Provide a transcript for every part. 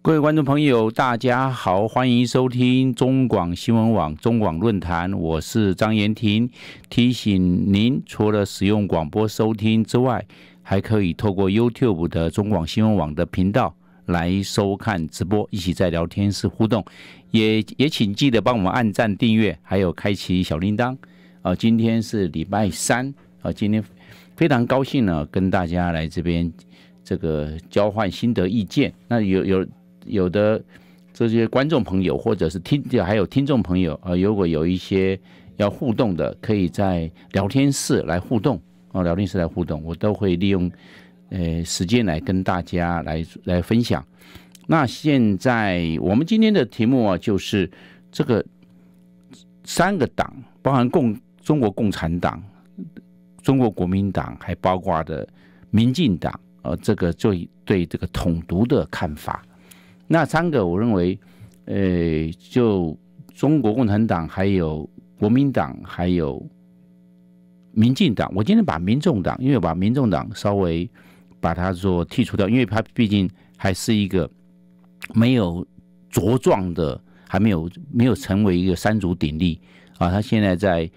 各位观众朋友，大家好，欢迎收听中广新闻网中广论坛，我是张延廷。提醒您，除了使用广播收听之外，还可以透过 YouTube 的中广新闻网的频道来收看直播，一起在聊天室互动。也也请记得帮我们按赞、订阅，还有开启小铃铛。啊，今天是礼拜三啊，今天非常高兴呢，跟大家来这边这个交换心得、意见。那有有。有的这些观众朋友，或者是听还有听众朋友啊，如果有一些要互动的，可以在聊天室来互动哦，聊天室来互动，我都会利用呃时间来跟大家来来分享。那现在我们今天的题目啊，就是这个三个党，包含共中国共产党、中国国民党，还包括的民进党啊，这个最对这个统独的看法。那三个，我认为，呃，就中国共产党、还有国民党、还有民进党。我今天把民众党，因为把民众党稍微把它做剔除掉，因为它毕竟还是一个没有茁壮的，还没有没有成为一个三足鼎立啊。他现在在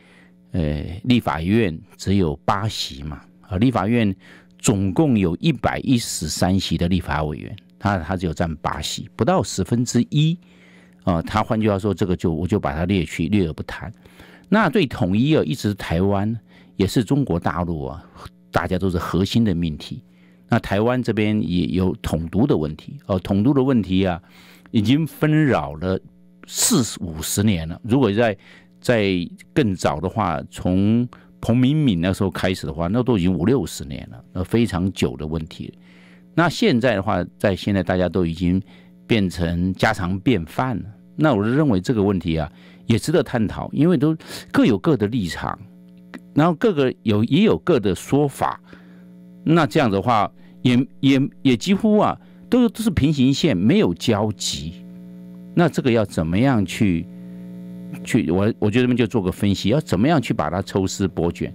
呃立法院只有八席嘛，啊，立法院总共有一百一十三席的立法委员。他他只有占巴西不到十分之一，啊，他换句话说，这个就我就把它列去，略而不谈。那对统一啊，一直台湾也是中国大陆啊，大家都是核心的命题。那台湾这边也有统独的问题，哦，统独的问题啊，已经纷扰了四十五十年了。如果在在更早的话，从彭明敏那时候开始的话，那都已经五六十年了，那非常久的问题。那现在的话，在现在大家都已经变成家常便饭了。那我就认为这个问题啊，也值得探讨，因为都各有各的立场，然后各个有也有各的说法。那这样的话，也也也几乎啊，都都是平行线，没有交集。那这个要怎么样去去？我我觉得们就做个分析，要怎么样去把它抽丝剥茧，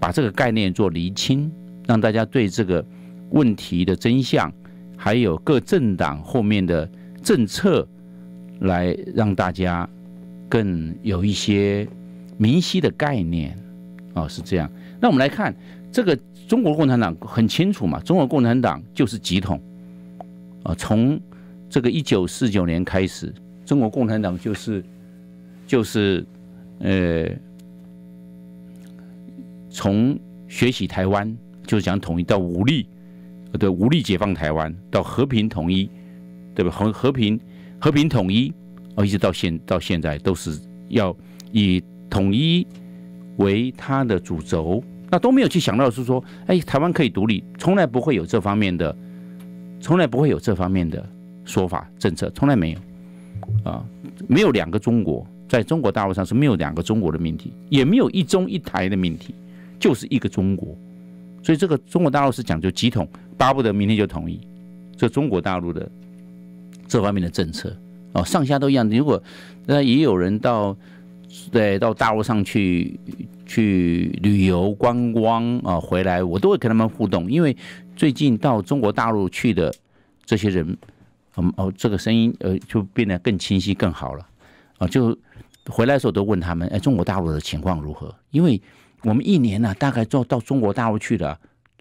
把这个概念做厘清，让大家对这个。问题的真相，还有各政党后面的政策，来让大家更有一些明晰的概念哦，是这样。那我们来看，这个中国共产党很清楚嘛？中国共产党就是集统啊，从这个一九四九年开始，中国共产党就是就是呃，从学习台湾就是讲统一到武力。对，武力解放台湾到和平统一，对吧？和和平和平统一，哦，一直到现到现在都是要以统一为它的主轴，那都没有去想到是说，哎，台湾可以独立，从来不会有这方面的，从来不会有这方面的说法政策，从来没有，啊，没有两个中国，在中国大陆上是没有两个中国的命题，也没有一中一台的命题，就是一个中国，所以这个中国大陆是讲究集统。巴不得明天就同意，这中国大陆的这方面的政策哦，上下都一样。如果那也有人到对到大陆上去去旅游观光啊，回来我都会跟他们互动，因为最近到中国大陆去的这些人，嗯哦，这个声音呃就变得更清晰、更好了啊。就回来的时候都问他们，哎，中国大陆的情况如何？因为我们一年呢，大概到到中国大陆去的。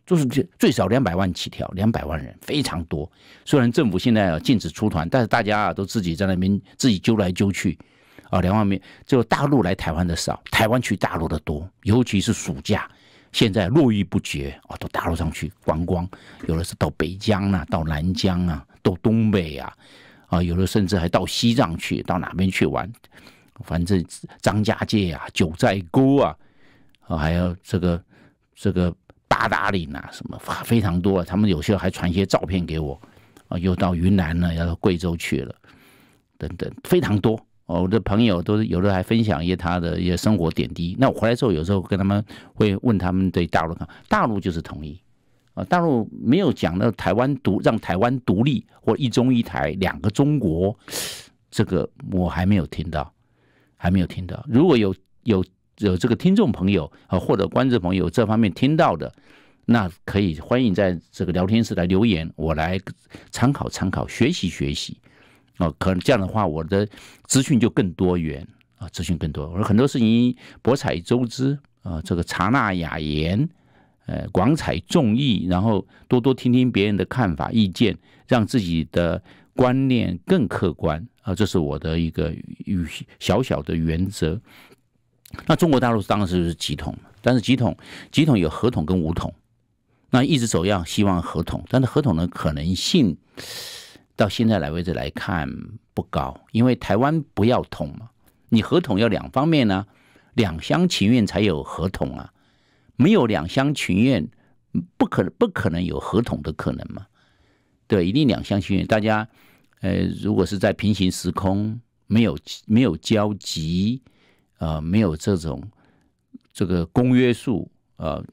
就是最最少两百万起跳，两百万人非常多。虽然政府现在啊禁止出团，但是大家啊都自己在那边自己揪来揪去，啊两方面就大陆来台湾的少，台湾去大陆的多，尤其是暑假，现在络绎不绝啊，到大陆上去观光，有的是到北疆啊，到南疆啊，到东北啊，啊，有的甚至还到西藏去，到哪边去玩，反正张家界啊，九寨沟啊，啊，还有这个这个。达达岭啊，什么非常多啊！他们有时候还传一些照片给我，啊，又到云南了，要到贵州去了，等等，非常多。我的朋友都有的还分享一些他的一些生活点滴。那我回来之后，有时候跟他们会问他们对大陆看，大陆就是同意，啊，大陆没有讲那台湾独，让台湾独立或一中一台两个中国，这个我还没有听到，还没有听到。如果有有。有这个听众朋友啊，或者观众朋友这方面听到的，那可以欢迎在这个聊天室来留言，我来参考参考、学习学习哦，可能这样的话，我的资讯就更多元啊，资讯更多。我说很多事情博采周知啊，这个察纳雅言，呃，广采众议，然后多多听听别人的看法意见，让自己的观念更客观啊。这是我的一个小小的原则。那中国大陆当时就是几统，但是几统几统有合同跟无统，那一直走样，希望合同，但是合同的可能性到现在来为止来看不高，因为台湾不要统嘛，你合同要两方面呢，两厢情愿才有合同啊，没有两厢情愿，不可不可能有合同的可能嘛，对，一定两厢情愿，大家呃，如果是在平行时空，没有没有交集。呃，没有这种这个公约数，呃，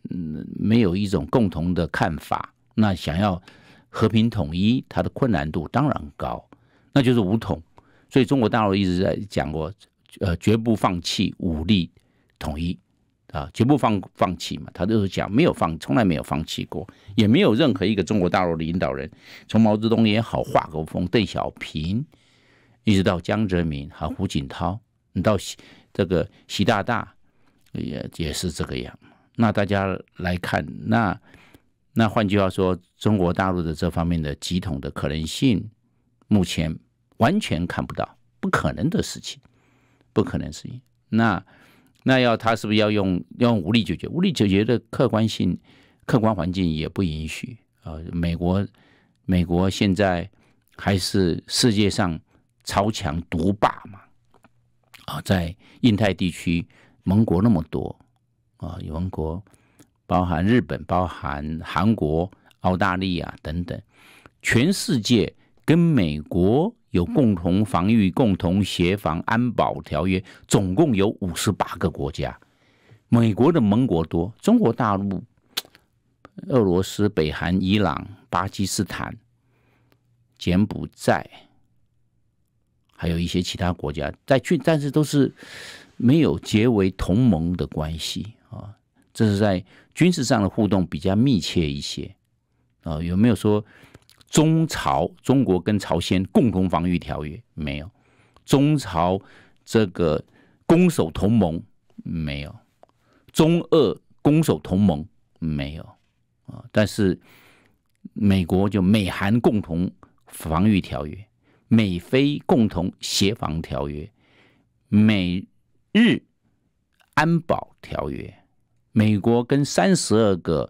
没有一种共同的看法，那想要和平统一，它的困难度当然高，那就是武统。所以，中国大陆一直在讲过，呃，绝不放弃武力统一，啊，绝不放放弃嘛，他都是讲没有放，从来没有放弃过，也没有任何一个中国大陆的领导人，从毛泽东也好，华国锋、邓小平，一直到江泽民和胡锦涛，你到。这个习大大也也是这个样，那大家来看，那那换句话说，中国大陆的这方面的集统的可能性，目前完全看不到，不可能的事情，不可能事情。那那要他是不是要用用武力解决？武力解决的客观性、客观环境也不允许啊。美国，美国现在还是世界上超强独霸嘛。啊，在印太地区，盟国那么多啊，盟国包含日本、包含韩国、澳大利亚等等，全世界跟美国有共同防御、共同协防、安保条约，总共有五十八个国家。美国的盟国多，中国大陆、俄罗斯、北韩、伊朗、巴基斯坦、柬埔寨。还有一些其他国家，在军，但是都是没有结为同盟的关系啊。这是在军事上的互动比较密切一些啊。有没有说中朝、中国跟朝鲜共同防御条约没有？中朝这个攻守同盟没有？中俄攻守同盟没有？啊，但是美国就美韩共同防御条约。美菲共同协防条约、美日安保条约、美国跟三十二个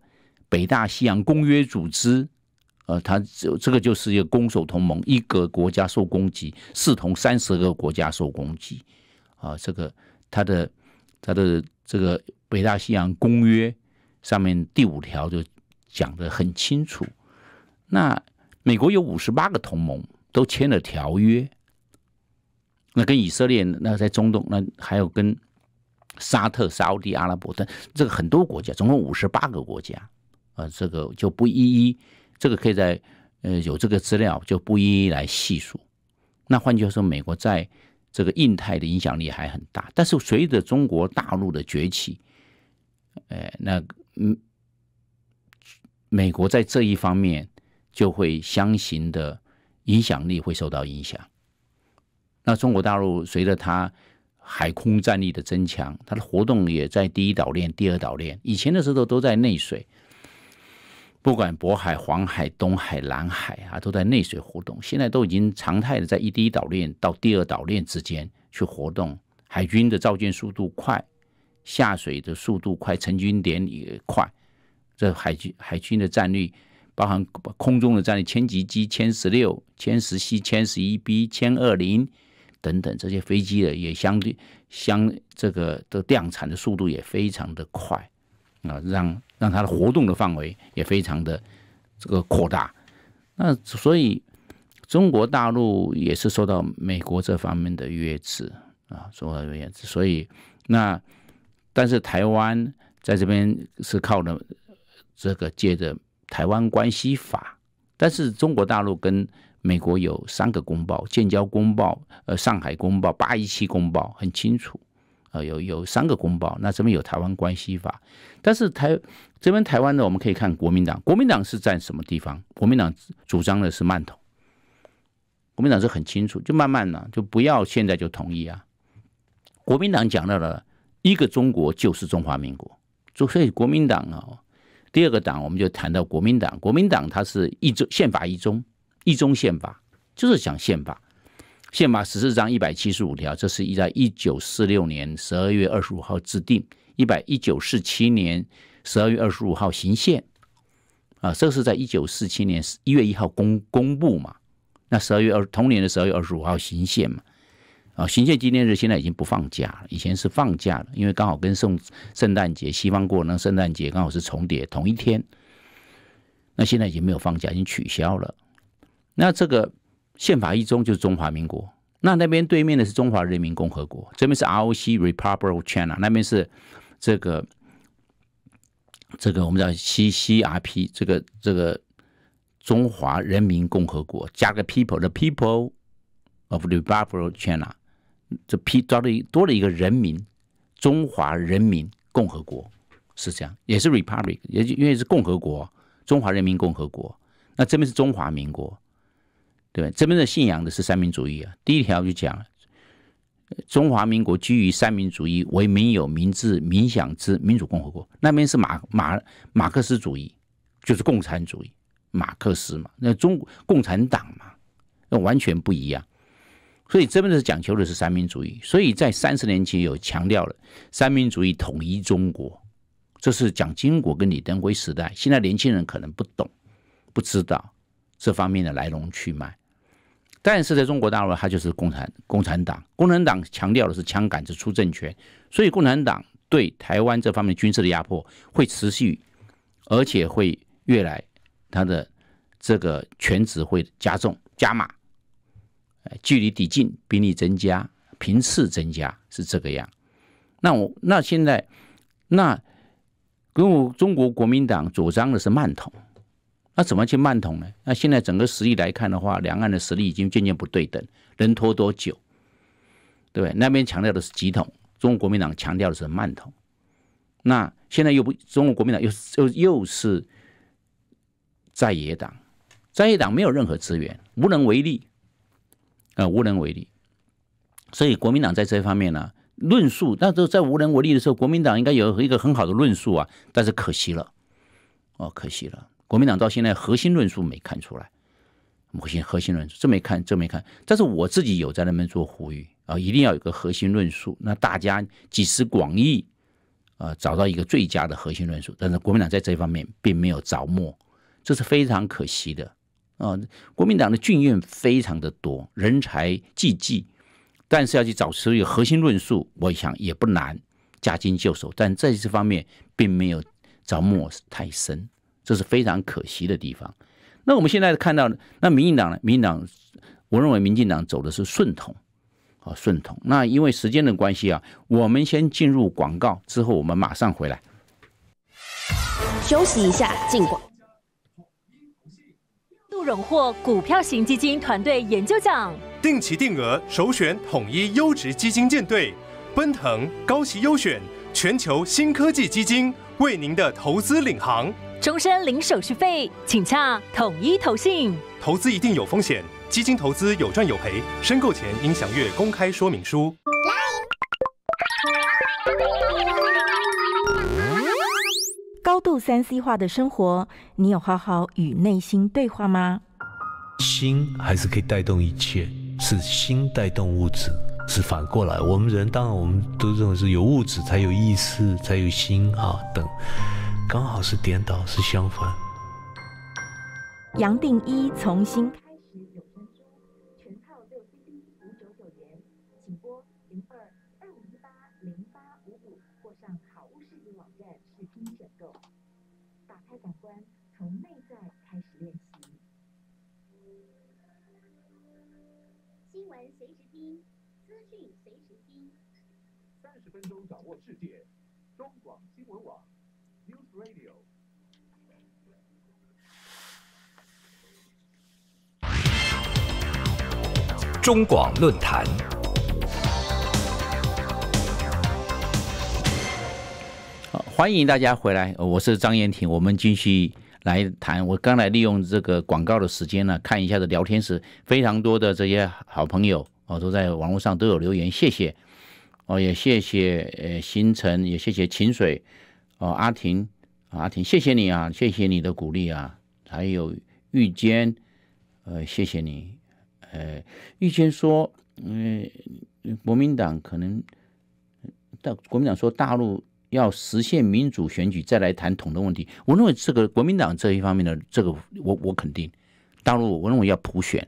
北大西洋公约组织，呃，它这这个就是一个攻守同盟，一个国家受攻击，视同三十个国家受攻击啊。这个它的它的这个北大西洋公约上面第五条就讲的很清楚。那美国有五十八个同盟。都签了条约，那跟以色列，那在中东，那还有跟沙特、沙地、阿拉伯等这个很多国家，总共五十八个国家，呃，这个就不一一，这个可以在呃有这个资料就不一一来细数。那换句话说，美国在这个印太的影响力还很大，但是随着中国大陆的崛起，呃，那嗯，美国在这一方面就会相形的。影响力会受到影响。那中国大陆随着它海空战力的增强，它的活动也在第一岛链、第二岛链。以前的时候都在内水，不管渤海、黄海、东海、南海啊，都在内水活动。现在都已经常态的在一第一岛链到第二岛链之间去活动。海军的造舰速度快，下水的速度快，成军点也快，这海军海军的战略。包含空中的战力，歼击机、歼十六、歼十 C、歼十一 B、歼二零等等这些飞机的，也相对相这个的量产的速度也非常的快啊，让让它的活动的范围也非常的这个扩大。那所以中国大陆也是受到美国这方面的约制啊，受到约制，所以那但是台湾在这边是靠的这个借着。台湾关系法，但是中国大陆跟美国有三个公报：建交公报、呃上海公报、八一七公报，很清楚，呃有有三个公报。那这边有台湾关系法，但是台这边台湾呢，我们可以看国民党，国民党是在什么地方？国民党主张的是慢统，国民党是很清楚，就慢慢呢，就不要现在就同意啊。国民党讲到了一个中国就是中华民国，所以国民党啊。第二个党，我们就谈到国民党。国民党它是一中宪法一中，一中宪法就是讲宪法，宪法十四章一百七十五条，这是在一九四六年十二月二十五号制定，一百一九四七年十二月二十五号行宪，啊，这是在一九四七年一月一号公公布嘛，那十二月二同年的十二月二十五号行宪嘛。啊，行宪纪念日现在已经不放假了。以前是放假了，因为刚好跟圣圣诞节西方过那圣诞节刚好是重叠同一天。那现在已经没有放假，已经取消了。那这个宪法一中就是中华民国，那那边对面的是中华人民共和国，这边是 R O C Republic of China，那边是这个这个我们叫 C C R P，这个这个中华人民共和国加个 People t h e People of Republic of China。这批多了多了一个人民，中华人民共和国是这样，也是 republic，也因为是共和国，中华人民共和国。那这边是中华民国，对这边的信仰的是三民主义啊，第一条就讲了，中华民国基于三民主义为民有、民治、民享之民主共和国。那边是马马马克思主义，就是共产主义，马克思嘛，那中共产党嘛，那完全不一样。所以，真的是讲求的是三民主义。所以在三十年前有强调了三民主义统一中国，这是蒋经国跟李登辉时代。现在年轻人可能不懂、不知道这方面的来龙去脉。但是在中国大陆，它就是共产共产党，共产党强调的是枪杆子出政权。所以，共产党对台湾这方面军事的压迫会持续，而且会越来它的这个权值会加重加码。距离抵近，兵力增加，频次增加，是这个样。那我那现在，那如果中国国民党主张的是慢统，那怎么去慢统呢？那现在整个实力来看的话，两岸的实力已经渐渐不对等，能拖多久？对不对？那边强调的是急统，中国国民党强调的是慢统。那现在又不，中国国民党又又又是在野党，在野党没有任何资源，无能为力。呃，无能为力，所以国民党在这一方面呢，论述那时候在无能为力的时候，国民党应该有一个很好的论述啊，但是可惜了，哦，可惜了，国民党到现在核心论述没看出来，某些核心论述这没看，这没看，但是我自己有在那边做呼吁啊，一定要有个核心论述，那大家集思广益啊，找到一个最佳的核心论述，但是国民党在这一方面并没有着墨，这是非常可惜的。啊，国民党的军运非常的多，人才济济，但是要去找所以核心论述，我想也不难，驾轻就熟，但在这方面并没有着墨太深，这是非常可惜的地方。那我们现在看到的，那民进党呢？民进党，我认为民进党走的是顺统，啊，顺统。那因为时间的关系啊，我们先进入广告之后，我们马上回来，休息一下，进广。荣获股票型基金团队研究奖，定期定额首选统一优质基金舰队，奔腾高息优选全球新科技基金，为您的投资领航，终身零手续费，请洽统一投信。投资一定有风险，基金投资有赚有赔，申购前应详阅公开说明书。高度三 C 化的生活，你有好好与内心对话吗？心还是可以带动一切，是心带动物质，是反过来。我们人当然我们都认为是有物质才有意识，才有心啊等，刚好是颠倒，是相反。杨定一从新。从内在开始练习。新闻随时听，资讯随时听。三十分钟掌握世界，中广新闻网，News Radio。中广论坛，欢迎大家回来，我是张延廷，我们继续。来谈，我刚才利用这个广告的时间呢，看一下的聊天室，非常多的这些好朋友哦，都在网络上都有留言，谢谢哦，也谢谢呃，星辰，也谢谢晴水哦，阿婷，阿婷，谢谢你啊，谢谢你的鼓励啊，还有玉坚，呃，谢谢你，呃，玉坚说，嗯，国民党可能，但国民党说大陆。要实现民主选举，再来谈统的问题。我认为这个国民党这一方面的这个，我我肯定。大陆我认为要普选，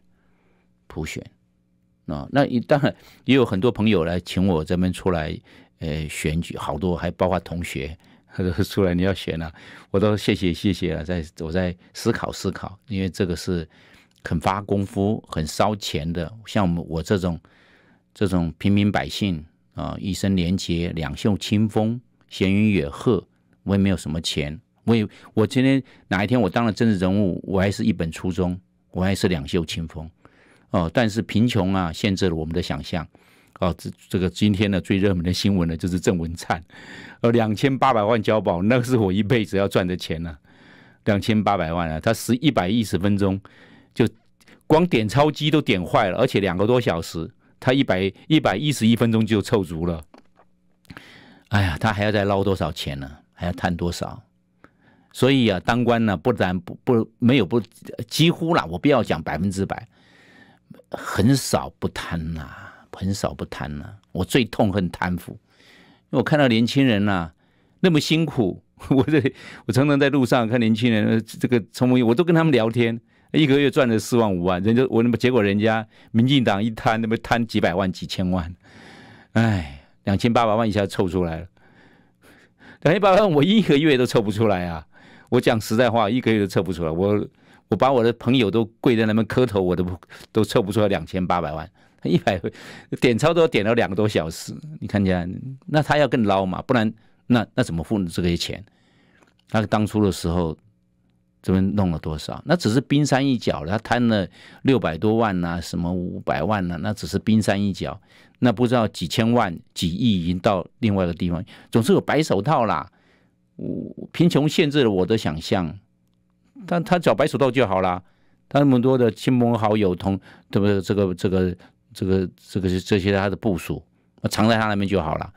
普选啊。那当然也有很多朋友来请我这边出来，呃，选举好多，还包括同学 出来你要选啊。我都谢谢谢谢啊，在我在思考思考，因为这个是很发功夫、很烧钱的。像我这种这种平民百姓啊，一身廉洁，两袖清风。闲云野鹤，我也没有什么钱。我也，我今天哪一天我当了政治人物，我还是一本初衷，我还是两袖清风。哦，但是贫穷啊，限制了我们的想象。哦，这这个今天呢，最热门的新闻呢，就是郑文灿，呃，两千八百万交保，那是我一辈子要赚的钱呢，两千八百万啊，他十一百一十分钟就光点钞机都点坏了，而且两个多小时，他一百一百一十一分钟就凑足了。哎呀，他还要再捞多少钱呢？还要贪多少？所以啊，当官呢，不然不不没有不几乎啦，我不要讲百分之百，很少不贪呐，很少不贪呐。我最痛恨贪腐，因为我看到年轻人呐，那么辛苦，我这我常常在路上看年轻人这个从我我都跟他们聊天，一个月赚了四万五万，人家我那么结果人家民进党一贪那么贪几百万几千万，哎。两千八百万一下凑出来了，两千八百万我一个月都凑不出来啊！我讲实在话，一个月都凑不出来。我我把我的朋友都跪在那边磕头，我都不都凑不出来两千八百万。一百点钞都要点了两个多小时，你看见？那他要更捞嘛？不然那那怎么付这些钱？他当初的时候。这边弄了多少？那只是冰山一角了。他贪了六百多万呐，什么五百万呐？那只是冰山一角。那不知道几千万、几亿已经到另外的地方。总是有白手套啦。我贫穷限制了我的想象。但他找白手套就好啦。他那么多的亲朋好友，同对不？对？这个、这个、这个、这个这些他的部署藏在他那边就好了，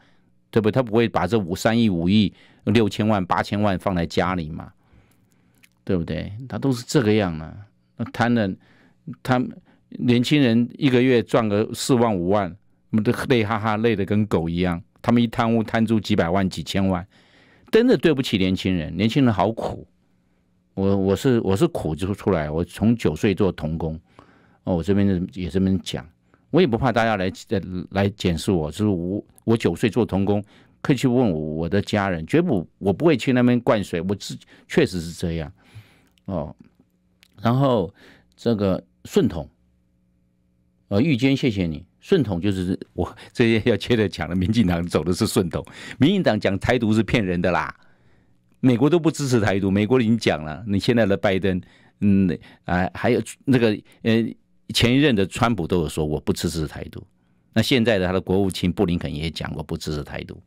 对不？对？他不会把这五三亿、五亿、六千万、八千万放在家里嘛？对不对？他都是这个样了。那贪的，他年轻人一个月赚个四万五万，我们都累哈哈，累的跟狗一样。他们一贪污，贪出几百万、几千万，真的对不起年轻人。年轻人好苦，我我是我是苦就出来。我从九岁做童工，哦，我这边也这边讲，我也不怕大家来来检视我，就是我我九岁做童工，可以去问我我的家人，绝不我不会去那边灌水，我自确实是这样。哦，然后这个顺统，呃，玉娟，谢谢你。顺统就是我 这些要接着讲的，民进党走的是顺统，民进党讲台独是骗人的啦。美国都不支持台独，美国已经讲了。你现在的拜登，嗯，啊，还有那个呃，前一任的川普都有说我不支持台独。那现在的他的国务卿布林肯也讲过不支持台独。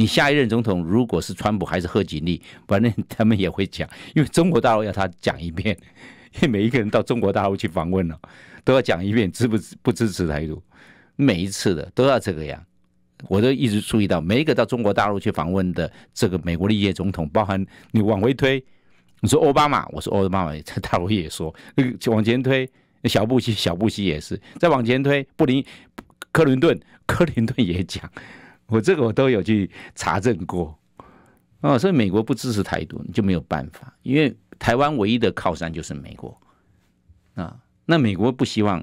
你下一任总统如果是川普还是贺锦丽，反正他们也会讲，因为中国大陆要他讲一遍，因为每一个人到中国大陆去访问了，都要讲一遍，支不不支持台独，每一次的都要这个样，我都一直注意到，每一个到中国大陆去访问的这个美国历届总统，包含你往回推，你说奥巴马，我说奥巴马在大陆也说，往前推小布希，小布希也是，再往前推布林克林顿，克林顿也讲。我这个我都有去查证过，啊，所以美国不支持台独，你就没有办法，因为台湾唯一的靠山就是美国，啊，那美国不希望，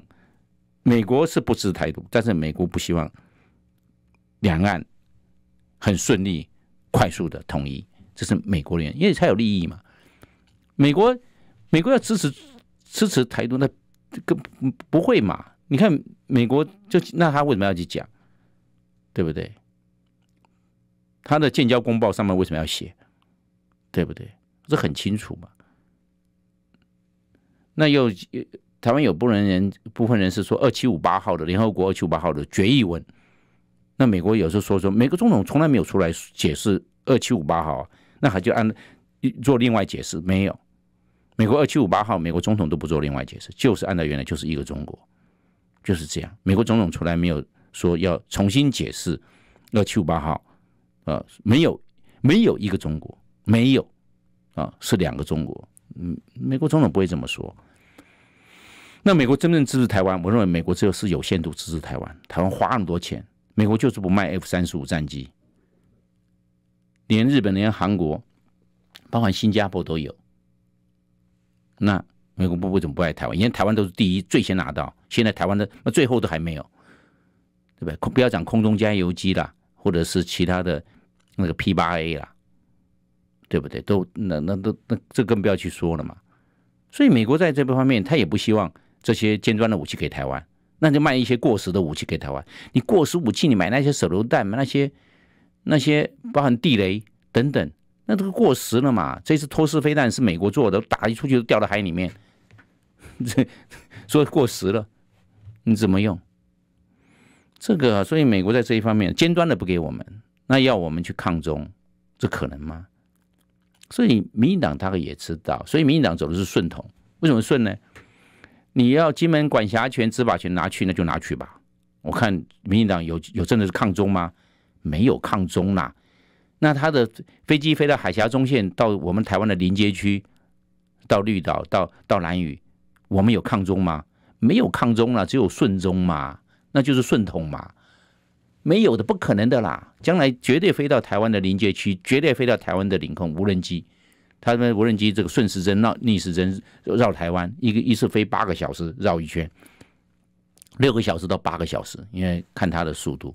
美国是不支持台独，但是美国不希望两岸很顺利、快速的统一，这是美国人，因为才有利益嘛。美国，美国要支持支持台独，那这个不会嘛？你看美国就那他为什么要去讲，对不对？他的建交公报上面为什么要写？对不对？这很清楚嘛。那又台湾有部分人、部分人士说，二七五八号的联合国二七五八号的决议文，那美国有时候说说，美国总统从来没有出来解释二七五八号，那还就按做另外解释没有？美国二七五八号，美国总统都不做另外解释，就是按照原来就是一个中国，就是这样。美国总统从来没有说要重新解释二七五八号。啊，没有，没有一个中国，没有，啊，是两个中国。嗯，美国总统不会这么说。那美国真正支持台湾，我认为美国只有是有限度支持台湾。台湾花那么多钱，美国就是不卖 F 三十五战机，连日本、连韩国，包括新加坡都有。那美国不为什么不爱台湾？因为台湾都是第一，最先拿到，现在台湾的那最后都还没有，对不对？不要讲空中加油机啦，或者是其他的。那个 P 八 A 啦，对不对？都那那都那这更不要去说了嘛。所以美国在这方面，他也不希望这些尖端的武器给台湾，那就卖一些过时的武器给台湾。你过时武器，你买那些手榴弹，买那些那些包含地雷等等，那都过时了嘛。这次托斯飞弹是美国做的，打一出去都掉到海里面，说过时了，你怎么用？这个，所以美国在这一方面，尖端的不给我们。那要我们去抗中，这可能吗？所以，民进党大概也知道，所以，民进党走的是顺统。为什么顺呢？你要金门管辖权、执法权拿去，那就拿去吧。我看，民进党有有真的是抗中吗？没有抗中啦。那他的飞机飞到海峡中线，到我们台湾的临街区，到绿岛，到到南屿，我们有抗中吗？没有抗中了，只有顺中嘛，那就是顺统嘛。没有的，不可能的啦！将来绝对飞到台湾的临界区，绝对飞到台湾的领空。无人机，他们无人机这个顺时针绕、逆时针绕台湾，一个一次飞八个小时绕一圈，六个小时到八个小时，因为看它的速度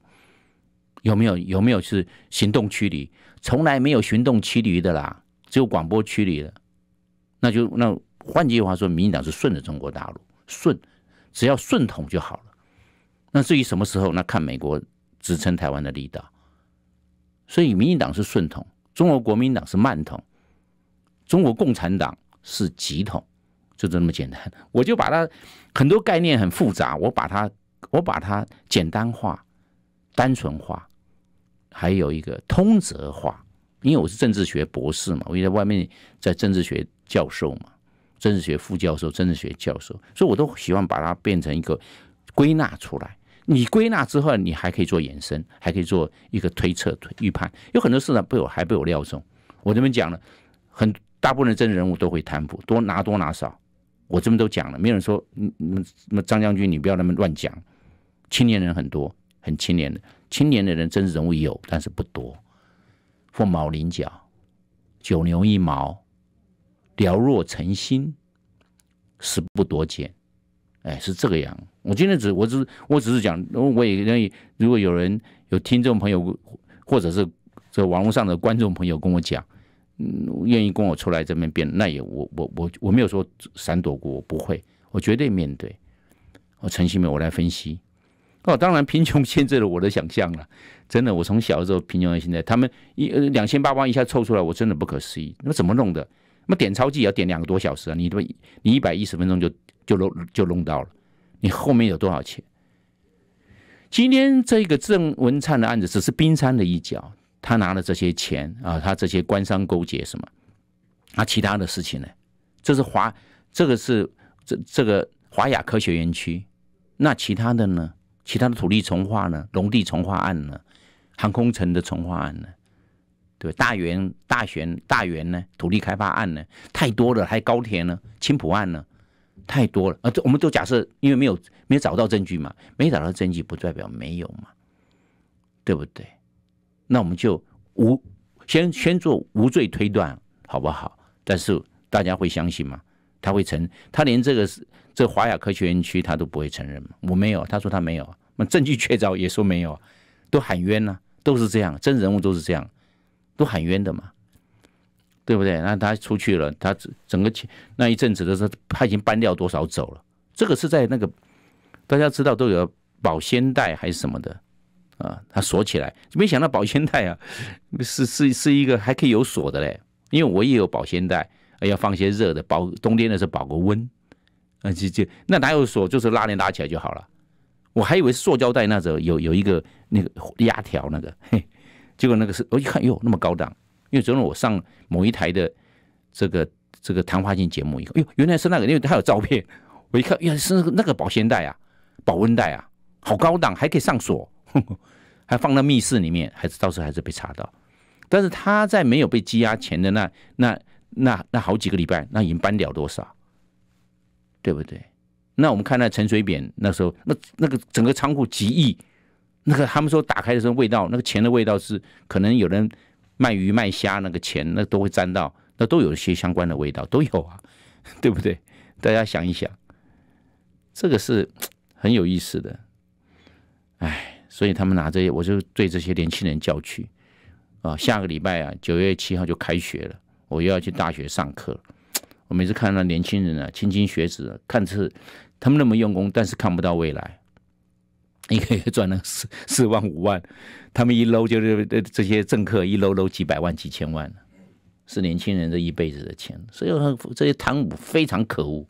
有没有有没有是行动驱离，从来没有行动驱离的啦，只有广播驱离的。那就那换句话说，民民党是顺着中国大陆顺，只要顺统就好了。那至于什么时候，那看美国。支撑台湾的力道，所以，民进党是顺统，中国国民党是慢统，中国共产党是急统，就这么简单。我就把它很多概念很复杂，我把它我把它简单化、单纯化，还有一个通则化。因为我是政治学博士嘛，我在外面在政治学教授嘛，政治学副教授、政治学教授，所以我都喜欢把它变成一个归纳出来。你归纳之后，你还可以做延伸，还可以做一个推测、预判。有很多事呢，被我还被我料中。我这边讲了，很大部分的真人物都会贪腐，多拿多拿少。我这边都讲了，没有人说，嗯嗯，张将军，你不要那么乱讲。青年人很多，很青年的，青年的人真人物有，但是不多，凤毛麟角，九牛一毛，寥若晨星，是不多见。哎，是这个样。我今天只我只我只是讲，我也愿意。如果有人有听众朋友，或者是这网络上的观众朋友跟我讲，嗯，愿意跟我出来这边辩，那也我我我我没有说闪躲过，我不会，我绝对面对，我诚心的，我来分析。哦，当然贫穷限制了我的想象了，真的，我从小的时候贫穷到现在，他们一两千八万一下凑出来，我真的不可思议。那么怎么弄的？那么点钞机也要点两个多小时啊？你都你一百一十分钟就。就弄就弄到了，你后面有多少钱？今天这个郑文灿的案子只是冰山的一角，他拿了这些钱啊，他这些官商勾结什么？啊，其他的事情呢？这是华，这个是这这个华雅科学园区，那其他的呢？其他的土地从化呢？农地从化案呢？航空城的从化案呢？对，大园、大园、大园呢？土地开发案呢？太多了，还有高铁呢？青浦案呢？太多了啊！这我们都假设，因为没有没有找到证据嘛，没找到证据不代表没有嘛，对不对？那我们就无先先做无罪推断，好不好？但是大家会相信吗？他会承他连这个是这华雅科学园区他都不会承认吗？我没有，他说他没有，那证据确凿也说没有，都喊冤呢，都是这样，真人物都是这样，都喊冤的嘛。对不对？那他出去了，他整个那一阵子的时候，他已经搬掉多少走了？这个是在那个大家知道都有保鲜袋还是什么的啊？他锁起来，没想到保鲜袋啊，是是是一个还可以有锁的嘞。因为我也有保鲜袋，要放些热的保冬天的时候保个温。啊，就就那哪有锁，就是拉链拉起来就好了。我还以为是塑胶袋那种有有一个那个压条那个，嘿，结果那个是我一看，哟，那么高档。因为昨天我上某一台的这个这个谈话性节目以后，哟，原来是那个，因为他有照片，我一看，原来是那个保鲜袋啊，保温袋啊，好高档，还可以上锁，还放到密室里面，还是到时候还是被查到。但是他在没有被羁押前的那那那那好几个礼拜，那已经搬掉多少，对不对？那我们看那陈水扁那时候，那那个整个仓库几亿，那个他们说打开的时候味道，那个钱的味道是可能有人。卖鱼卖虾那个钱那都会沾到，那都有一些相关的味道都有啊，对不对？大家想一想，这个是很有意思的。唉，所以他们拿这些，我就对这些年轻人叫去啊，下个礼拜啊，九月七号就开学了，我又要去大学上课。我每次看到年轻人啊，青青学子，看似他们那么用功，但是看不到未来。一个月赚了四四万五万，他们一搂就是这些政客一搂搂几百万几千万，是年轻人这一辈子的钱，所以这些贪污非常可恶，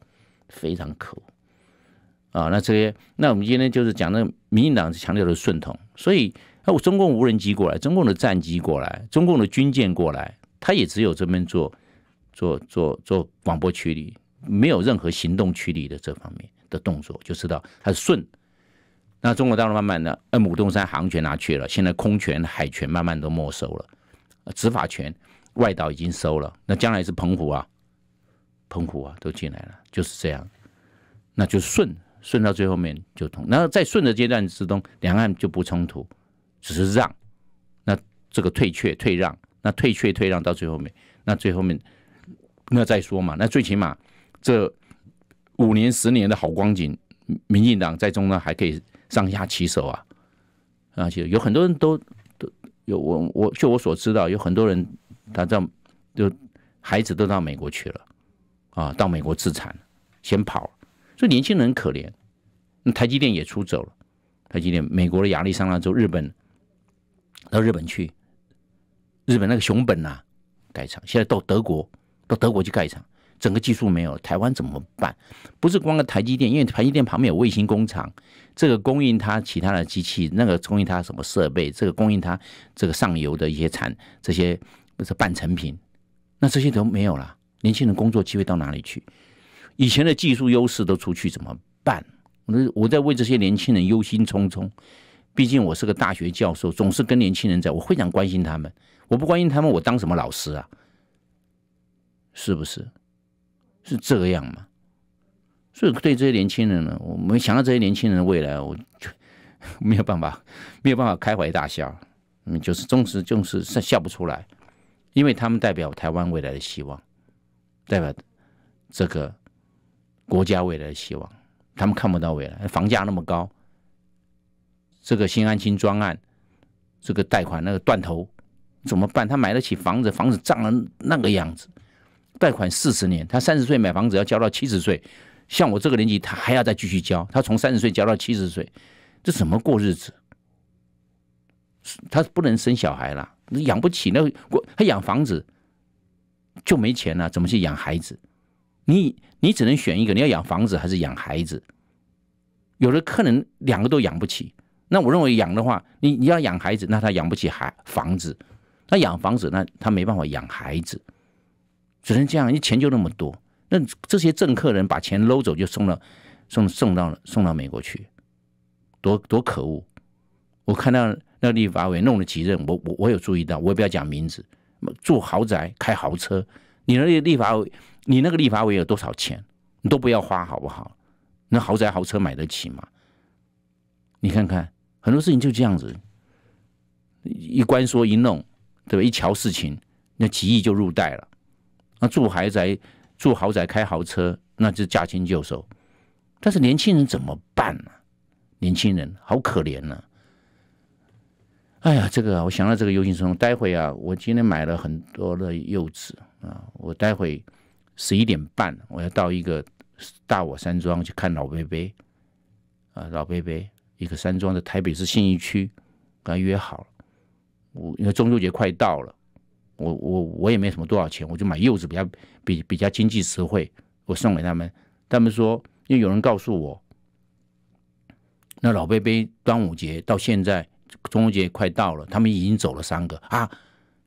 非常可恶啊！那这些，那我们今天就是讲那民进党强调的顺从，所以中共无人机过来，中共的战机过来，中共的军舰过来，他也只有这边做做做做广播驱离，没有任何行动驱离的这方面的动作，就知道他是顺。那中国大陆慢慢的，哎，武纵山航权拿去了，现在空权、海权慢慢都没收了，执法权外岛已经收了，那将来是澎湖啊，澎湖啊都进来了，就是这样，那就顺顺到最后面就通，然后在顺的阶段之中，两岸就不冲突，只是让，那这个退却退让，那退却退让到最后面，那最后面那再说嘛，那最起码这五年十年的好光景，民进党在中呢还可以。上下其手啊，啊，其实有很多人都，都有我，我就我所知道，有很多人，他到就孩子都到美国去了，啊，到美国自残，先跑所以年轻人可怜。那台积电也出走了，台积电美国的亚利桑那州，日本到日本去，日本那个熊本呐盖厂，现在到德国，到德国去盖厂。整个技术没有，台湾怎么办？不是光个台积电，因为台积电旁边有卫星工厂，这个供应它其他的机器，那个供应它什么设备，这个供应它这个上游的一些产这些不是半成品，那这些都没有了，年轻人工作机会到哪里去？以前的技术优势都出去怎么办？我我在为这些年轻人忧心忡忡，毕竟我是个大学教授，总是跟年轻人在，我非常关心他们。我不关心他们，我当什么老师啊？是不是？是这样吗？所以对这些年轻人呢，我没想到这些年轻人的未来，我就 没有办法，没有办法开怀大笑。嗯，就是总是就是笑不出来，因为他们代表台湾未来的希望，代表这个国家未来的希望。他们看不到未来，房价那么高，这个新安青专案，这个贷款那个断头怎么办？他买得起房子，房子涨了那个样子。贷款四十年，他三十岁买房子要交到七十岁，像我这个年纪，他还要再继续交。他从三十岁交到七十岁，这怎么过日子？他不能生小孩了，养不起那个，他养房子就没钱了，怎么去养孩子？你你只能选一个，你要养房子还是养孩子？有的客人两个都养不起，那我认为养的话，你你要养孩子，那他养不起孩房子；，他养房子，那他没办法养孩子。只能这样，你钱就那么多，那这些政客人把钱搂走就送到送送到送到美国去，多多可恶！我看到那立法委弄了几任，我我我有注意到，我也不要讲名字，住豪宅开豪车，你那立法委，你那个立法委有多少钱？你都不要花好不好？那豪宅豪车买得起吗？你看看很多事情就这样子，一关说一弄，对吧？一瞧事情，那几亿就入袋了。住豪宅、住豪宅、开豪车，那就驾轻就熟。但是年轻人怎么办呢？年轻人好可怜呢。哎呀，这个我想到这个忧心忡忡。待会啊，我今天买了很多的柚子啊，我待会十一点半我要到一个大我山庄去看老贝贝啊，老贝贝一个山庄的台北市信义区，跟他约好了。我因为中秋节快到了。我我我也没什么多少钱，我就买柚子比较比比较经济实惠，我送给他们。他们说，因为有人告诉我，那老贝贝端午节到现在，中秋节快到了，他们已经走了三个啊，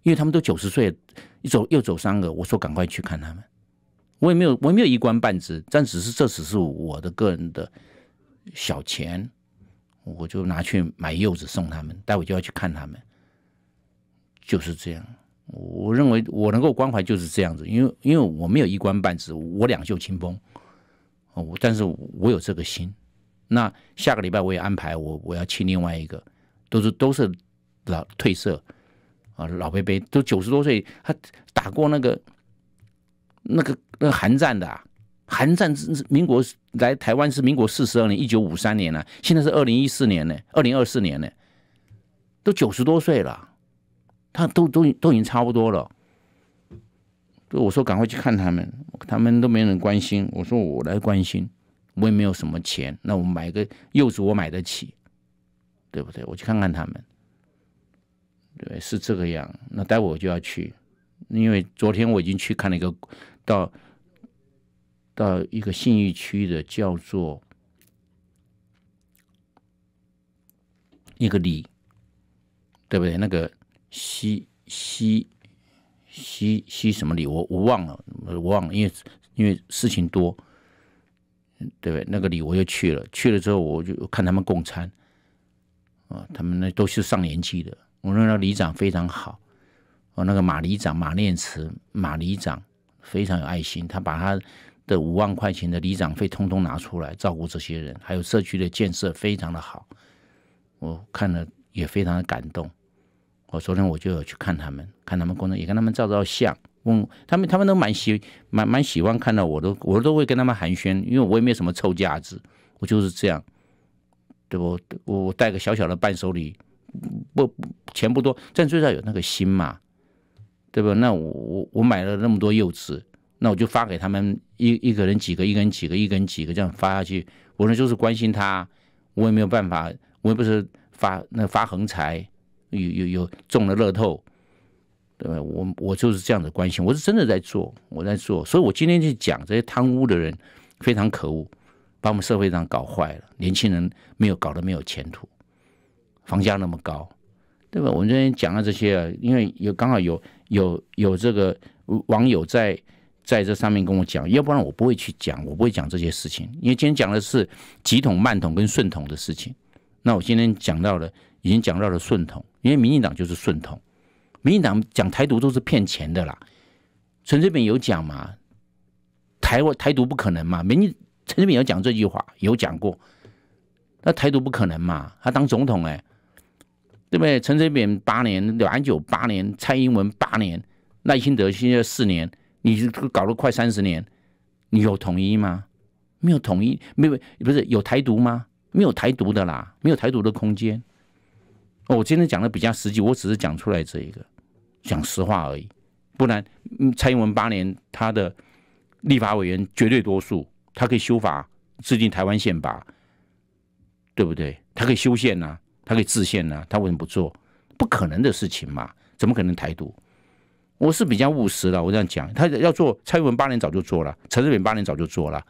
因为他们都九十岁，一走又走三个。我说赶快去看他们。我也没有我也没有一官半职，但只是这只是我的个人的小钱，我就拿去买柚子送他们。待会就要去看他们，就是这样。我认为我能够关怀就是这样子，因为因为我没有一官半职，我两袖清风，哦，但是我有这个心。那下个礼拜我也安排我我要去另外一个，都是都是老退社啊，老贝贝都九十多岁，他打过那个那个那个韩战的，啊，韩战是民国来台湾是民国四十二年一九五三年呢，现在是二零一四年呢，二零二四年呢，都九十多岁了。他都都都已经差不多了，就我说赶快去看他们，他们都没人关心。我说我来关心，我也没有什么钱，那我买个柚子我买得起，对不对？我去看看他们，对，是这个样。那待会我就要去，因为昨天我已经去看了一个到到一个信义区的叫做一个里，对不对？那个。西西西西什么里，我我忘了我忘了，因为因为事情多，对不对？那个里我又去了，去了之后我就看他们供餐啊，他们那都是上年纪的。我那里长非常好，啊，那个马里长马念慈马里长非常有爱心，他把他的五万块钱的里长费通通拿出来照顾这些人，还有社区的建设非常的好，我看了也非常的感动。我昨天我就有去看他们，看他们工作，也跟他们照照相，问他们，他们都蛮喜蛮蛮喜欢看到，我都我都会跟他们寒暄，因为我也没有什么臭架子，我就是这样，对不？我我带个小小的伴手礼，不钱不多，但最少有那个心嘛，对不？那我我我买了那么多柚子，那我就发给他们一一个人几个，一个人几个，一个人几个这样发下去，我呢就是关心他，我也没有办法，我也不是发那发横财。有有有中了乐透，对吧？我我就是这样的关心，我是真的在做，我在做，所以我今天去讲这些贪污的人非常可恶，把我们社会上搞坏了，年轻人没有搞得没有前途，房价那么高，对吧？我们今天讲了这些，啊，因为有刚好有有有这个网友在在这上面跟我讲，要不然我不会去讲，我不会讲这些事情，因为今天讲的是急桶慢桶跟顺桶的事情，那我今天讲到了。已经讲到了“顺统”，因为民进党就是“顺统”。民进党讲“台独”都是骗钱的啦。陈水扁有讲嘛？台湾“台独”不可能嘛？民进陈水扁有讲这句话，有讲过。那“台独”不可能嘛？他当总统哎，对不对？陈水扁八年，刘安九八年，蔡英文八年，赖清德现在四年，你是搞了快三十年，你有统一吗？没有统一，没有不是有“台独”吗？没有“台独”的啦，没有“台独”的空间。哦，我今天讲的比较实际，我只是讲出来这一个，讲实话而已。不然，蔡英文八年他的立法委员绝对多数，他可以修法制定台湾宪法，对不对？他可以修宪呐，他可以制宪呐，他为什么不做？不可能的事情嘛，怎么可能台独？我是比较务实的，我这样讲，他要做蔡英文八年早就做了，陈水扁八年早就做了，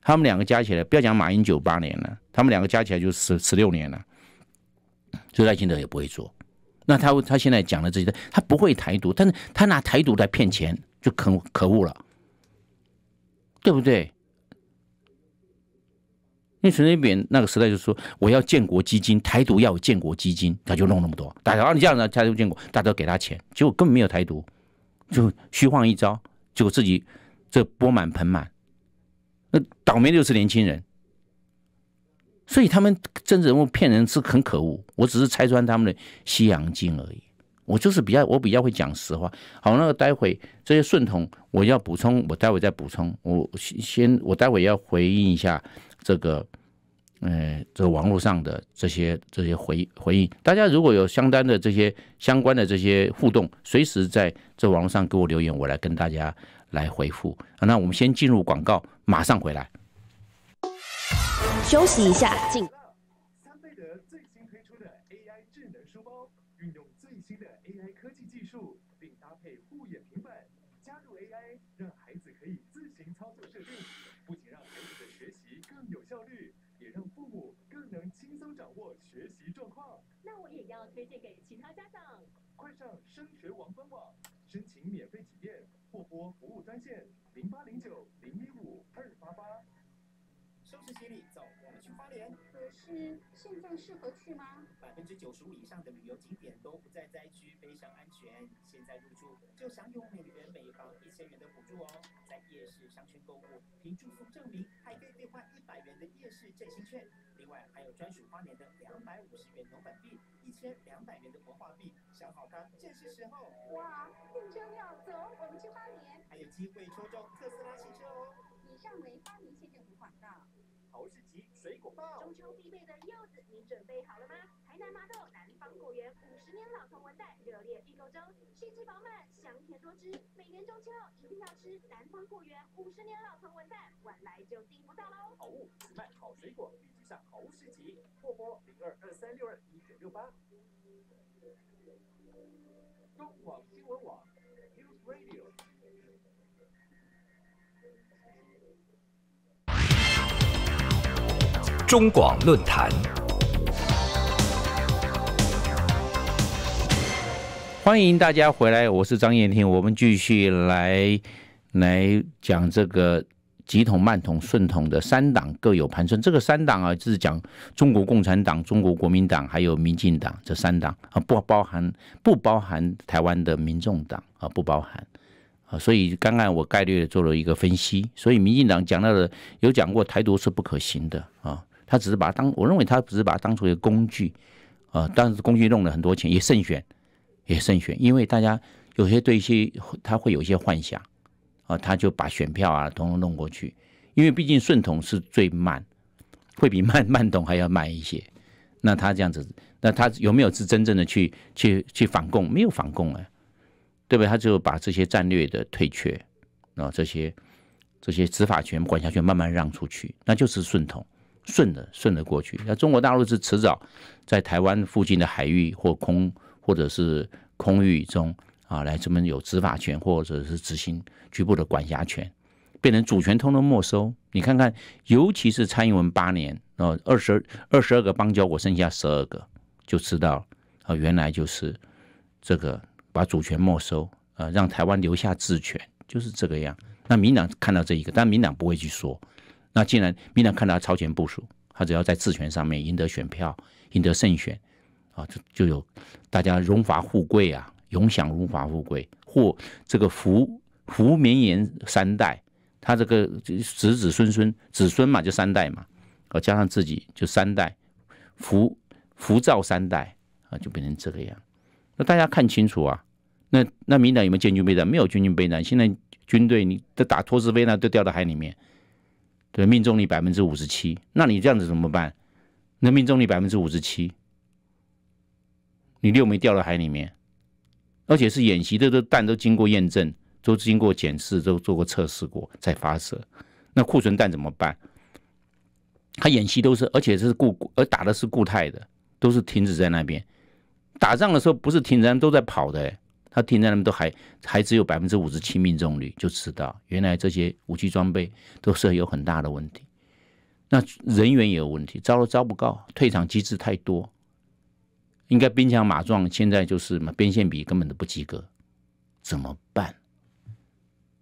他们两个加起来，不要讲马英九八年了，他们两个加起来就十十六年了。所以赖清德也不会做，那他他现在讲的这些，他不会台独，但是他拿台独来骗钱，就可可恶了，对不对？因为陈水扁那个时代就说我要建国基金，台独要有建国基金，他就弄那么多，大啊你这样子台独建国，大头给他钱，结果根本没有台独，就虚晃一招，结果自己这钵满盆满，那倒霉的就是年轻人。所以他们政治人物骗人是很可恶，我只是拆穿他们的西洋镜而已。我就是比较，我比较会讲实话。好，那个待会这些顺统，我要补充，我待会再补充。我先，我待会要回应一下这个，呃，这个网络上的这些这些回回应。大家如果有相当的这些相关的这些互动，随时在这网络上给我留言，我来跟大家来回复。那我们先进入广告，马上回来。休息一下，静。三贝德最新推出的 AI 智能书包，运用最新的 AI 科技技术，并搭配护眼平板，加入 AI，让孩子可以自行操作设定，不仅让孩子的学习更有效率，也让父母更能轻松掌握学习状况。那我也要推荐给其他家长。快上升学王官网，申请免费体验，或拨服务专线零八零九。收拾行李，走，我们去花莲。可是现在适合去吗？百分之九十五以上的旅游景点都不在灾区，非常安全。现在入住就享有每人每房一千元的补助哦。在夜市商圈购物，凭住宿证明还可以兑换一百元的夜市振兴券。另外还有专属花莲的两百五十元农本币，一千两百元的国画币。想好它，正是时候。哇，认真要走，我们去花莲。还有机会抽中特斯拉汽车哦。以上为花莲县政府广告。好世吉水果报，中秋必备的柚子，你准备好了吗？台南麻豆南方果园五十年老藤文旦，热烈预购中，细致饱满，香甜多汁，每年中秋一定要吃南方果园五十年老藤文旦，晚来就订不到喽。好物只卖好水果，点击上好世吉，或拨零二二三六二一九六八。中广新闻网 News Radio。中广论坛，欢迎大家回来，我是张燕婷，我们继续来来讲这个急统、慢统、顺统的三党各有盘算。这个三党啊，就是讲中国共产党、中国国民党还有民进党这三党啊，不包含不包含台湾的民众党啊，不包含啊。所以刚刚我概略做了一个分析，所以民进党讲到的有讲过台独是不可行的啊。他只是把它当，我认为他只是把它当做一个工具，啊，但是工具弄了很多钱，也慎选，也慎选，因为大家有些对一些他会有一些幻想，啊，他就把选票啊统统弄过去，因为毕竟顺统是最慢，会比慢 慢通还要慢一些。那他这样子，那他有没有是真正的去去去反共？没有反共啊，对不对？他就把这些战略的退却啊，这些这些执法权、管辖权慢慢让出去，那就是顺统。顺着顺着过去，那中国大陆是迟早在台湾附近的海域或空或者是空域中啊，来这么有执法权或者是执行局部的管辖权，变成主权通通没收。你看看，尤其是蔡英文八年后二十二十二个邦交国剩下十二个，就知道啊，原来就是这个把主权没收，呃，让台湾留下治权，就是这个样。那民党看到这一个，但民党不会去说。那既然民党看到他超前部署，他只要在治权上面赢得选票，赢得胜选，啊，就就有大家荣华富贵啊，永享荣华富贵，或这个福福绵延三代，他这个子子孙孙子孙嘛，就三代嘛，啊，加上自己就三代福福照三代啊，就变成这个样。那大家看清楚啊，那那民党有没有建军备战？没有军军备战，现在军队你都打托斯飞呢，都掉到海里面。对，命中率百分之五十七，那你这样子怎么办？那命中率百分之五十七，你六枚掉到海里面，而且是演习的，都弹都经过验证，都经过检视，都做过测试过再发射。那库存弹怎么办？他演习都是，而且是固，而打的是固态的，都是停止在那边。打仗的时候不是停止，都在跑的。他停在那边都还还只有百分之五十七命中率，就知道原来这些武器装备都是有很大的问题。那人员也有问题，招都招不够，退场机制太多，应该兵强马壮，现在就是嘛，边线比根本都不及格，怎么办？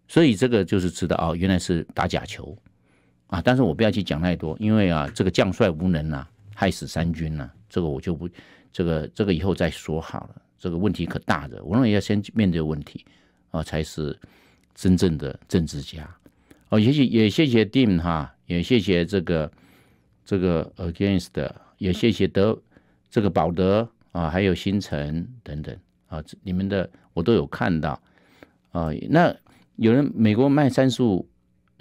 所以这个就是知道哦，原来是打假球啊！但是我不要去讲太多，因为啊，这个将帅无能啊，害死三军啊，这个我就不，这个这个以后再说好了。这个问题可大的，我认为要先面对问题，啊，才是真正的政治家。哦，也许也谢谢 d i m 哈，也谢谢这个这个 Against，也谢谢德这个保德啊，还有新城等等啊，你们的我都有看到啊。那有人美国卖三十五，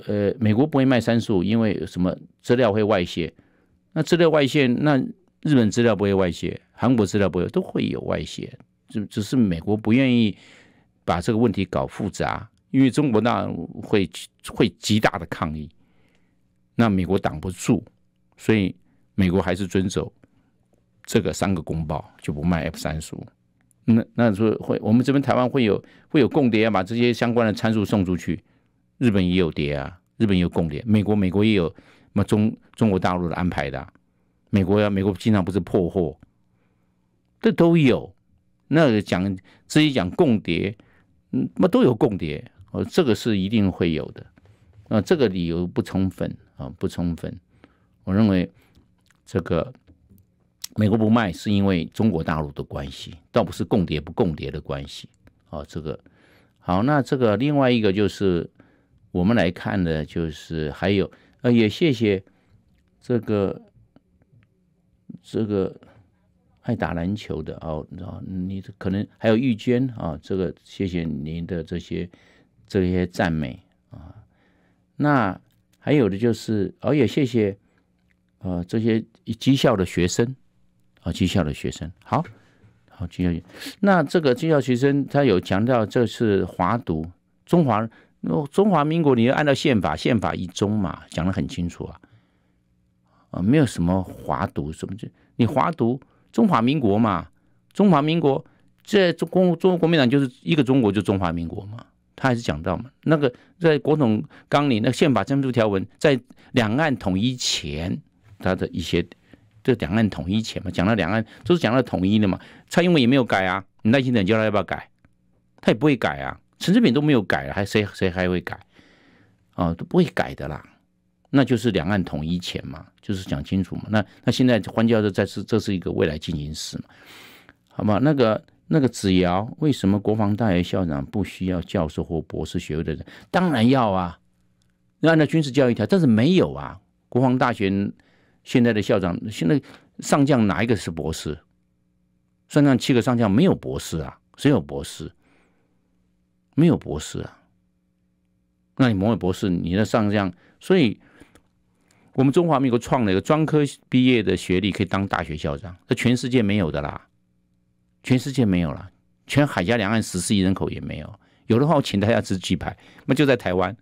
呃，美国不会卖三十五，因为什么资料会外泄？那资料外泄，那日本资料不会外泄，韩国资料不会，都会有外泄。只只是美国不愿意把这个问题搞复杂，因为中国那会会极大的抗议，那美国挡不住，所以美国还是遵守这个三个公报，就不卖 F 三十五。那那说会，我们这边台湾会有会有供谍啊，把这些相关的参数送出去。日本也有碟啊，日本有供谍，美国美国也有。那中中国大陆的安排的，美国呀，美国经常不是破货，这都有。那讲自己讲共谍，嗯，那都有共谍，哦，这个是一定会有的，啊，这个理由不充分啊，不充分。我认为这个美国不卖是因为中国大陆的关系，倒不是共谍不共谍的关系，啊，这个。好，那这个另外一个就是我们来看的，就是还有呃，也谢谢这个这个。爱打篮球的哦，你知道？你可能还有玉娟啊，这个谢谢您的这些这些赞美啊。那还有的就是，哦也谢谢，呃，这些技校的学生啊，技校的学生，好，好技校那这个技校学生他有强调这是华独，中华中华民国，你要按照宪法，宪法一中嘛，讲的很清楚啊，啊，没有什么华独什么就你华独。中华民国嘛，中华民国，这中共中国民党就是一个中国，就中华民国嘛。他还是讲到嘛，那个在国统纲领、那宪法征修条文，在两岸统一前，他的一些这两岸统一前嘛，讲到两岸都是讲到统一的嘛。蔡英文也没有改啊，你耐心等，叫他要不要改，他也不会改啊。陈志敏都没有改，还谁谁还会改啊？都不会改的啦。那就是两岸统一前嘛，就是讲清楚嘛。那那现在换教授，在是这是一个未来进行时嘛，好吗？那个那个子瑶，为什么国防大学校长不需要教授或博士学位的人？当然要啊，按照军事教育条，但是没有啊。国防大学现在的校长，现在上将哪一个是博士？上将七个上将没有博士啊，谁有博士？没有博士啊。那你某某博士，你的上将，所以。我们中华民国创了一个专科毕业的学历可以当大学校长，这全世界没有的啦，全世界没有了，全海峡两岸十四亿人口也没有。有的话，我请大家吃鸡排。那就在台湾，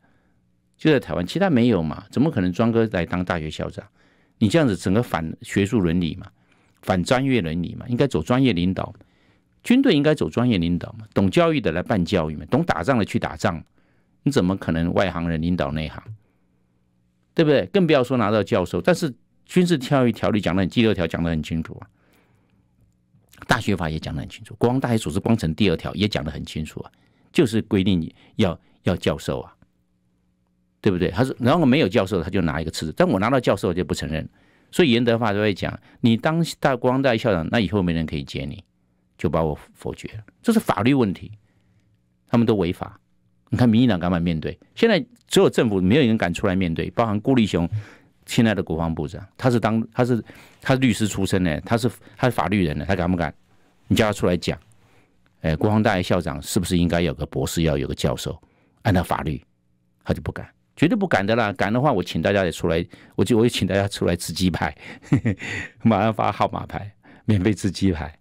就在台湾，其他没有嘛？怎么可能庄哥来当大学校长？你这样子整个反学术伦理嘛，反专业伦理嘛？应该走专业领导，军队应该走专业领导嘛？懂教育的来办教育嘛？懂打仗的去打仗？你怎么可能外行人领导内行？对不对？更不要说拿到教授。但是军事教育条例讲的很，第六条讲的很清楚啊。大学法也讲得很清楚，国防大学组织光程第二条也讲得很清楚啊，就是规定要要教授啊，对不对？他说，然后没有教授，他就拿一个辞职。但我拿到教授，我就不承认。所以严德发就会讲，你当大国大学校长，那以后没人可以接你，就把我否决了。这是法律问题，他们都违法。你看民进党敢不敢面对？现在只有政府没有人敢出来面对，包含郭立雄亲爱的国防部长，他是当他是他是律师出身的，他是他是法律人的，他敢不敢？你叫他出来讲，哎，国防大学校长是不是应该有个博士，要有个教授？按照法律，他就不敢，绝对不敢的啦。敢的话，我请大家也出来，我就我就请大家出来吃鸡排，马上发号码牌，免费吃鸡排，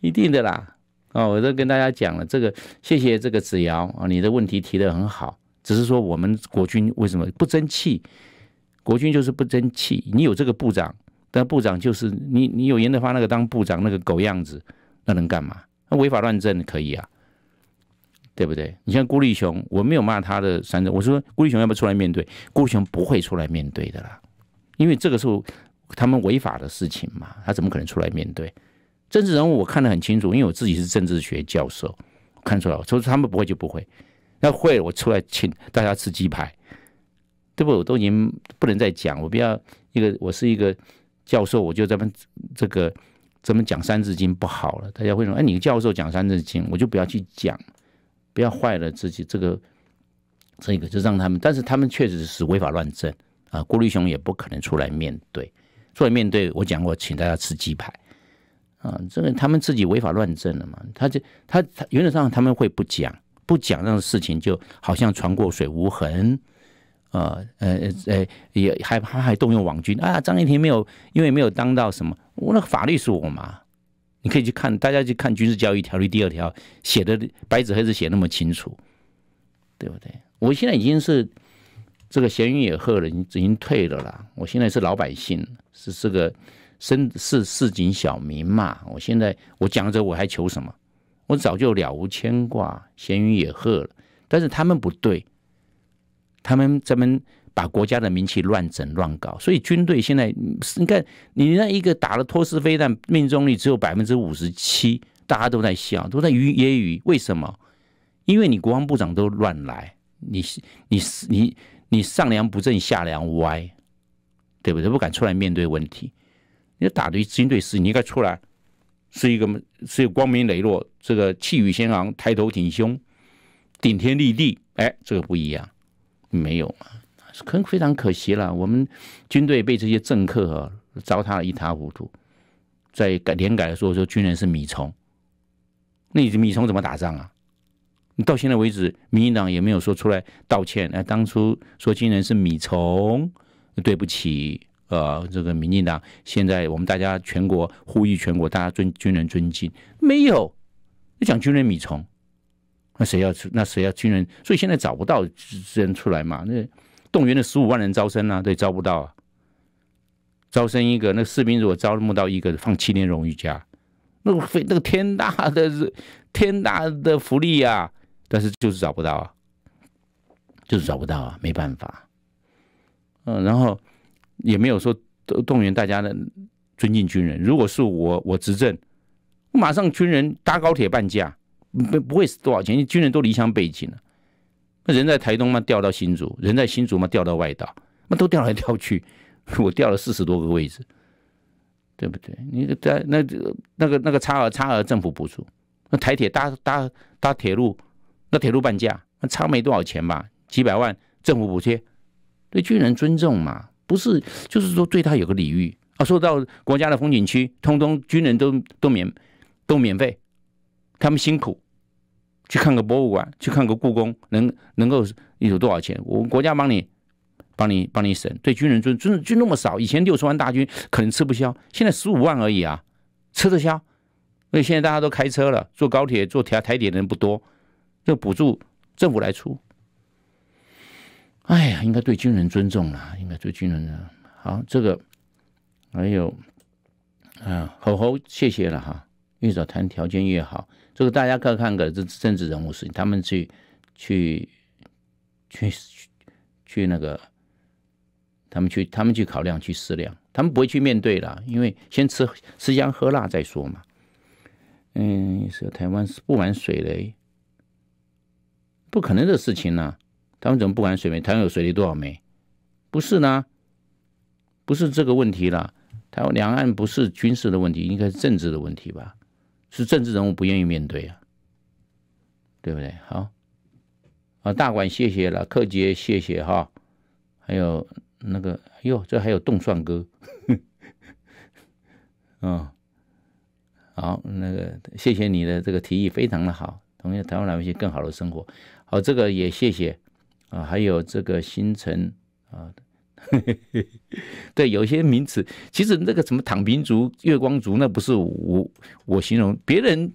一定的啦。哦，我都跟大家讲了，这个谢谢这个子尧啊，你的问题提得很好，只是说我们国军为什么不争气？国军就是不争气。你有这个部长，但部长就是你，你有严德发那个当部长那个狗样子，那能干嘛？那违法乱政可以啊，对不对？你像郭立雄，我没有骂他的三字，我说郭立雄要不要出来面对？郭立雄不会出来面对的啦，因为这个是他们违法的事情嘛，他怎么可能出来面对？政治人物我看得很清楚，因为我自己是政治学教授，看出来，所以说他们不会就不会，那会了我出来请大家吃鸡排，对不？我都已经不能再讲，我不要一个，我是一个教授，我就这么这个这么讲《三字经》不好了，大家会说，哎，你教授讲《三字经》，我就不要去讲，不要坏了自己这个这个，就让他们。但是他们确实是违法乱政啊，郭立雄也不可能出来面对，出来面对，我讲过，请大家吃鸡排。啊，这个他们自己违法乱政了嘛？他就他他原则上他们会不讲，不讲让事情就好像船过水无痕，呃呃呃，也还他还动用网军啊，张一婷没有，因为没有当到什么，我那个法律是我嘛？你可以去看，大家去看《军事教育条例》第二条写的白纸黑字写那么清楚，对不对？我现在已经是这个闲云野鹤了，已经已经退了啦。我现在是老百姓，是这个。身是市井小民嘛，我现在我讲着我还求什么？我早就了无牵挂，闲云野鹤了。但是他们不对，他们咱们把国家的名气乱整乱搞，所以军队现在你看，你那一个打了托斯飞弹命中率只有百分之五十七，大家都在笑，都在揶揄。为什么？因为你国防部长都乱来，你你你你上梁不正下梁歪，对不对？不敢出来面对问题。你打的军队是，你应该出来，是一个，是一个光明磊落，这个气宇轩昂，抬头挺胸，顶天立地。哎，这个不一样，没有嘛，可非常可惜了。我们军队被这些政客啊、糟蹋的一塌糊涂，在改连改的时候说军人是米虫，那这米虫怎么打仗啊？你到现在为止，民进党也没有说出来道歉。那当初说军人是米虫，对不起。呃，这个民进党现在我们大家全国呼吁全国大家尊军人尊敬，没有，讲军人米虫，那谁要出？那谁要军人？所以现在找不到人出来嘛？那动员了十五万人招生啊，对，招不到啊。招生一个，那士兵如果招募到一个，放七年荣誉假，那个非那个天大的天大的福利啊！但是就是找不到啊，就是找不到啊，没办法。嗯，然后。也没有说动员大家的尊敬军人。如果是我，我执政，马上军人搭高铁半价，不不会是多少钱？军人都离乡背井了，那人在台东嘛调到新竹，人在新竹嘛调到外岛，那都调来调去，我调了四十多个位置，对不对？你在那那个那个差额差额政府补助，那台铁搭搭搭铁路，那铁路半价，那差没多少钱吧？几百万政府补贴，对军人尊重嘛？不是，就是说对他有个礼遇啊。说到国家的风景区，通通军人都都免都免费。他们辛苦去看个博物馆，去看个故宫，能能够有多少钱？我们国家帮你、帮你、帮你省。对军人尊尊就那么少，以前六十万大军可能吃不消，现在十五万而已啊，吃得消。所以现在大家都开车了，坐高铁、坐台台铁的人不多，这补助政府来出。哎呀，应该对军人尊重啊，应该对军人的好。这个还有啊，吼吼，谢谢了哈。越早谈条件越好。这个大家各看各的政治人物事情，他们去去去去那个，他们去他们去考量去思量，他们不会去面对了，因为先吃吃香喝辣再说嘛。嗯，是台湾是不玩水雷，不可能的事情呢。他们怎么不管水没，台湾有水利多少媒？不是呢，不是这个问题了。台湾两岸不是军事的问题，应该是政治的问题吧？是政治人物不愿意面对啊，对不对？好啊，大管谢谢了，柯杰谢谢哈，还有那个，哎呦，这还有动算哥，嗯，好，那个谢谢你的这个提议非常的好，同意台湾老百姓更好的生活。好，这个也谢谢。啊，还有这个新城啊，对，有些名词其实那个什么“躺平族”、“月光族”那不是我我形容，别人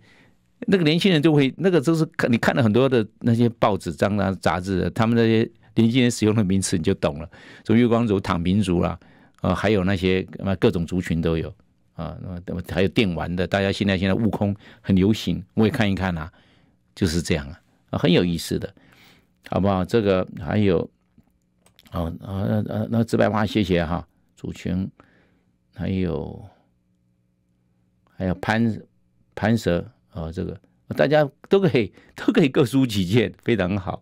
那个年轻人就会那个就是看你看了很多的那些报纸、章啊、杂志，他们那些年轻人使用的名词你就懂了，么月光族”、“躺平族”啦，啊，还有那些各种族群都有啊，那么还有电玩的，大家现在现在悟空很流行，我也看一看啊，就是这样啊，很有意思的。好不好？这个还有，哦啊啊，那直白话谢谢哈，主群，还有还有潘潘蛇啊，这个大家都可以都可以各抒己见，非常好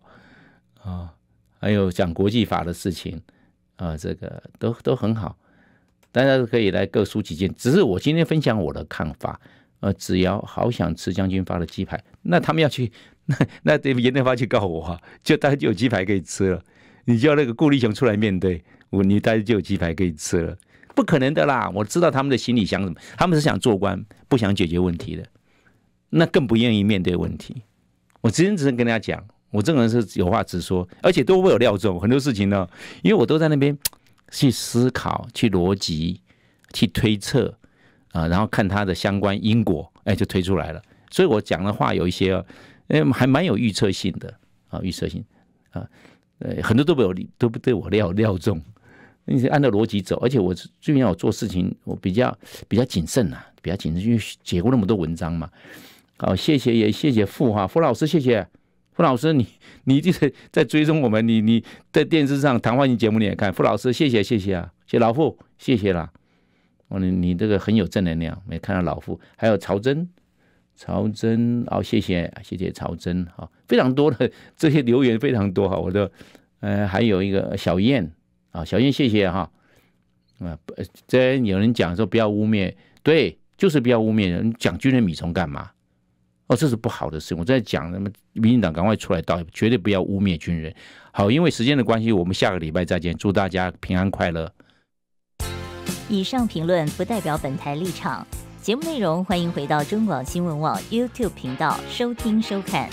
啊。还有讲国际法的事情啊，这个都都很好，大家都可以来各抒己见。只是我今天分享我的看法。呃，子要好想吃将军发的鸡排，那他们要去。那那严正发去告我，就大家就有鸡排可以吃了。你叫那个顾立雄出来面对我，你大家就有鸡排可以吃了。不可能的啦！我知道他们的心理想什么，他们是想做官，不想解决问题的。那更不愿意面对问题。我今天只能跟大家讲，我这个人是有话直说，而且都会有料中很多事情呢，因为我都在那边去思考、去逻辑、去推测啊，然后看他的相关因果，哎，就推出来了。所以我讲的话有一些。因为还蛮有预测性的啊，预测性啊，呃，很多都没有都不对我料料中，你是按照逻辑走，而且我最近我做事情我比较比较谨慎啊，比较谨慎，因为写过那么多文章嘛。好，谢谢也谢谢傅哈傅老师，谢谢傅老师，你你就是在追踪我们，你你在电视上谈话你节目你也看，傅老师谢谢谢谢啊，谢老傅谢谢啦。哦，你你这个很有正能量，没看到老傅还有曹真。曹真，哦，谢谢，谢谢曹真，哈，非常多的这些留言非常多哈，我的，呃，还有一个小燕，啊，小燕，谢谢哈，啊，真有人讲说不要污蔑，对，就是不要污蔑人，讲军人米虫干嘛？哦，这是不好的事情，我在讲，那么民进党赶快出来，道，绝对不要污蔑军人，好，因为时间的关系，我们下个礼拜再见，祝大家平安快乐。以上评论不代表本台立场。节目内容，欢迎回到中广新闻网 YouTube 频道收听收看。